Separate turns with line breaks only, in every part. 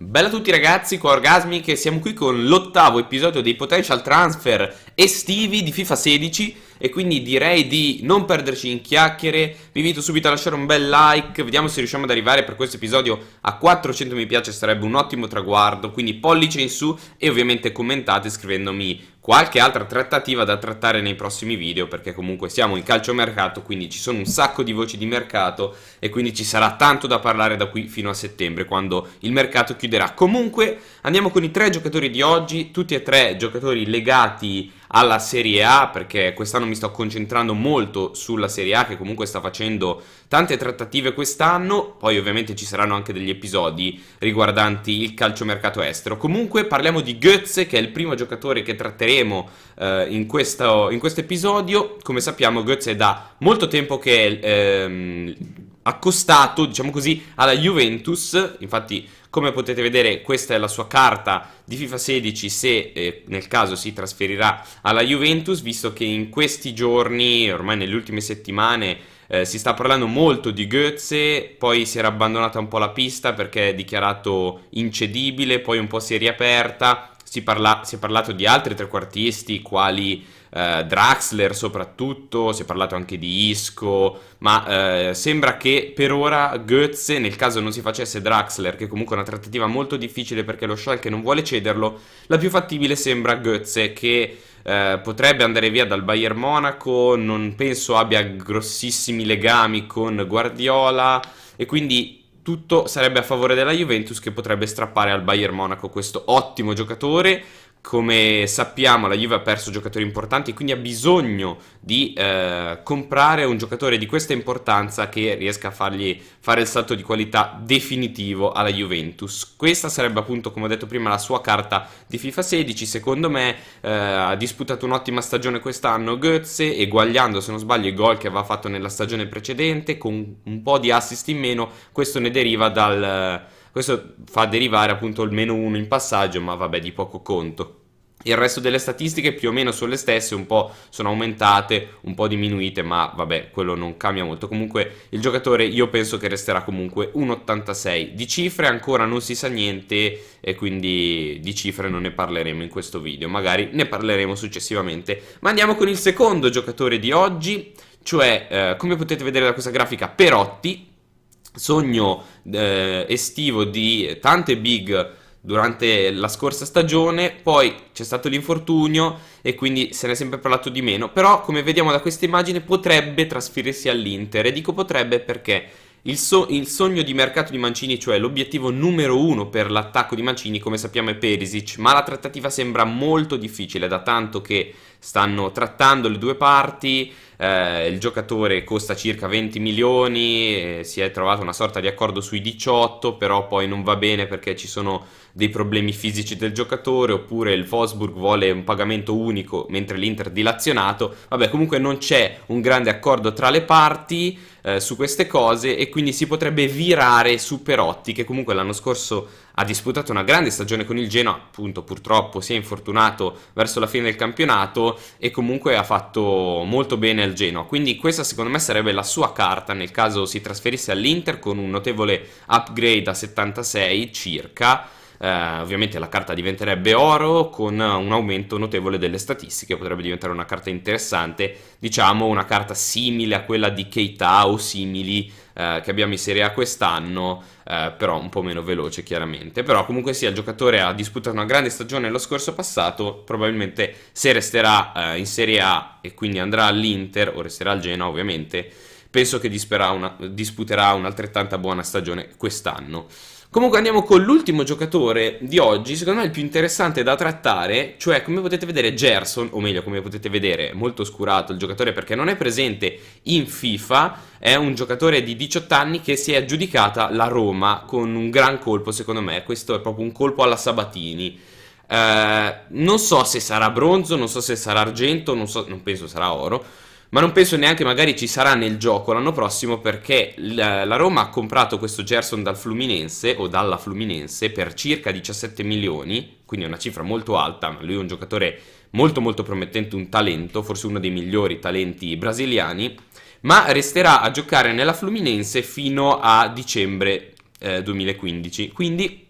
Bella a tutti ragazzi, qua Orgasmi e siamo qui con l'ottavo episodio dei Potential Transfer estivi di FIFA 16 e quindi direi di non perderci in chiacchiere, vi invito subito a lasciare un bel like, vediamo se riusciamo ad arrivare per questo episodio a 400 mi piace, sarebbe un ottimo traguardo, quindi pollice in su e ovviamente commentate scrivendomi qualche altra trattativa da trattare nei prossimi video perché comunque siamo in calciomercato quindi ci sono un sacco di voci di mercato e quindi ci sarà tanto da parlare da qui fino a settembre quando il mercato chiuderà comunque andiamo con i tre giocatori di oggi tutti e tre giocatori legati alla Serie A, perché quest'anno mi sto concentrando molto sulla Serie A, che comunque sta facendo tante trattative quest'anno, poi ovviamente ci saranno anche degli episodi riguardanti il calciomercato estero. Comunque parliamo di Goetze, che è il primo giocatore che tratteremo eh, in questo in quest episodio. Come sappiamo Goetze è da molto tempo che... Ehm, accostato, diciamo così, alla Juventus, infatti come potete vedere questa è la sua carta di FIFA 16 se eh, nel caso si trasferirà alla Juventus, visto che in questi giorni, ormai nelle ultime settimane, eh, si sta parlando molto di Goetze, poi si era abbandonata un po' la pista perché è dichiarato incedibile, poi un po' si è riaperta, si, parla si è parlato di altri trequartisti quali eh, Draxler soprattutto, si è parlato anche di Isco, ma eh, sembra che per ora Goetze, nel caso non si facesse Draxler, che comunque è una trattativa molto difficile perché lo Schalke non vuole cederlo, la più fattibile sembra Goetze che... Eh, potrebbe andare via dal Bayern Monaco, non penso abbia grossissimi legami con Guardiola e quindi tutto sarebbe a favore della Juventus che potrebbe strappare al Bayern Monaco questo ottimo giocatore come sappiamo la Juve ha perso giocatori importanti, quindi ha bisogno di eh, comprare un giocatore di questa importanza che riesca a fargli fare il salto di qualità definitivo alla Juventus. Questa sarebbe appunto, come ho detto prima, la sua carta di FIFA 16. Secondo me eh, ha disputato un'ottima stagione quest'anno Goetze, eguagliando se non sbaglio i gol che aveva fatto nella stagione precedente, con un po' di assist in meno, questo ne deriva dal... Questo fa derivare appunto il meno 1 in passaggio, ma vabbè di poco conto. Il resto delle statistiche più o meno sono le stesse, un po' sono aumentate, un po' diminuite, ma vabbè, quello non cambia molto. Comunque il giocatore io penso che resterà comunque un 86. Di cifre ancora non si sa niente e quindi di cifre non ne parleremo in questo video, magari ne parleremo successivamente. Ma andiamo con il secondo giocatore di oggi, cioè eh, come potete vedere da questa grafica Perotti, sogno eh, estivo di tante big durante la scorsa stagione, poi c'è stato l'infortunio e quindi se ne è sempre parlato di meno, però come vediamo da questa immagine potrebbe trasferirsi all'Inter e dico potrebbe perché il, so il, sogno di mercato di Mancini, cioè l'obiettivo numero uno per l'attacco di Mancini, come sappiamo, è Perisic, ma la trattativa sembra molto difficile, da tanto che stanno trattando le due parti, eh, il giocatore costa circa 20 milioni, si è trovato una sorta di accordo sui 18, però poi non va bene perché ci sono dei problemi fisici del giocatore, oppure il Wolfsburg vuole un pagamento unico mentre l'Inter dilazionato, vabbè comunque non c'è un grande accordo tra le parti eh, su queste cose e quindi si potrebbe virare su Perotti che comunque l'anno scorso ha disputato una grande stagione con il Genoa, appunto purtroppo si è infortunato verso la fine del campionato e comunque ha fatto molto bene al Genoa, quindi questa secondo me sarebbe la sua carta nel caso si trasferisse all'Inter con un notevole upgrade a 76 circa. Uh, ovviamente la carta diventerebbe oro con un aumento notevole delle statistiche, potrebbe diventare una carta interessante, diciamo una carta simile a quella di Keita o simili eh, che abbiamo in Serie A quest'anno, eh, però un po' meno veloce chiaramente. Però comunque sia, il giocatore ha disputato una grande stagione lo scorso passato, probabilmente se resterà eh, in Serie A e quindi andrà all'Inter o resterà al Genoa ovviamente, penso che una, disputerà un'altrettanta buona stagione quest'anno. Comunque andiamo con l'ultimo giocatore di oggi, secondo me il più interessante da trattare, cioè come potete vedere Gerson, o meglio come potete vedere, molto oscurato il giocatore perché non è presente in FIFA, è un giocatore di 18 anni che si è aggiudicata la Roma con un gran colpo secondo me, questo è proprio un colpo alla Sabatini. Eh, non so se sarà bronzo, non so se sarà argento, non, so, non penso sarà oro, ma non penso neanche magari ci sarà nel gioco l'anno prossimo perché la, la Roma ha comprato questo Gerson dal Fluminense o dalla Fluminense per circa 17 milioni, quindi una cifra molto alta, ma lui è un giocatore molto molto promettente, un talento, forse uno dei migliori talenti brasiliani, ma resterà a giocare nella Fluminense fino a dicembre eh, 2015, quindi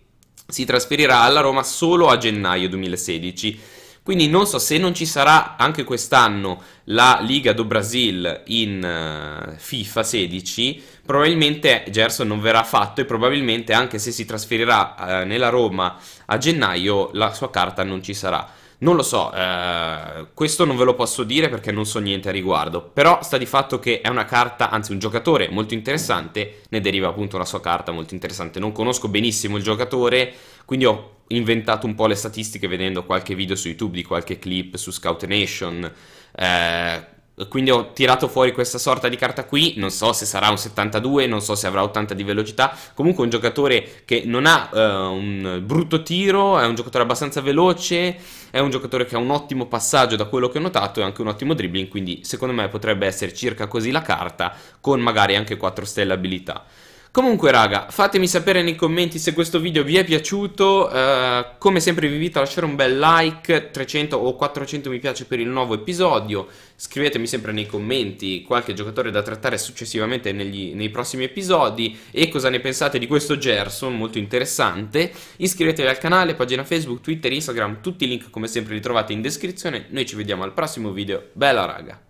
si trasferirà alla Roma solo a gennaio 2016 quindi non so se non ci sarà anche quest'anno la Liga do Brasil in eh, FIFA 16, probabilmente Gerson non verrà fatto e probabilmente anche se si trasferirà eh, nella Roma a gennaio la sua carta non ci sarà. Non lo so, eh, questo non ve lo posso dire perché non so niente a riguardo, però sta di fatto che è una carta, anzi un giocatore molto interessante, ne deriva appunto la sua carta molto interessante. Non conosco benissimo il giocatore, quindi ho inventato un po' le statistiche vedendo qualche video su YouTube di qualche clip su Scout Nation. Eh, quindi ho tirato fuori questa sorta di carta qui, non so se sarà un 72, non so se avrà 80 di velocità, comunque un giocatore che non ha eh, un brutto tiro, è un giocatore abbastanza veloce, è un giocatore che ha un ottimo passaggio da quello che ho notato e anche un ottimo dribbling, quindi secondo me potrebbe essere circa così la carta con magari anche 4 stelle abilità. Comunque raga, fatemi sapere nei commenti se questo video vi è piaciuto, eh, come sempre vi invito a lasciare un bel like, 300 o 400 mi piace per il nuovo episodio, scrivetemi sempre nei commenti qualche giocatore da trattare successivamente negli, nei prossimi episodi e cosa ne pensate di questo Gerson, molto interessante, iscrivetevi al canale, pagina Facebook, Twitter, Instagram, tutti i link come sempre li trovate in descrizione, noi ci vediamo al prossimo video, bella raga!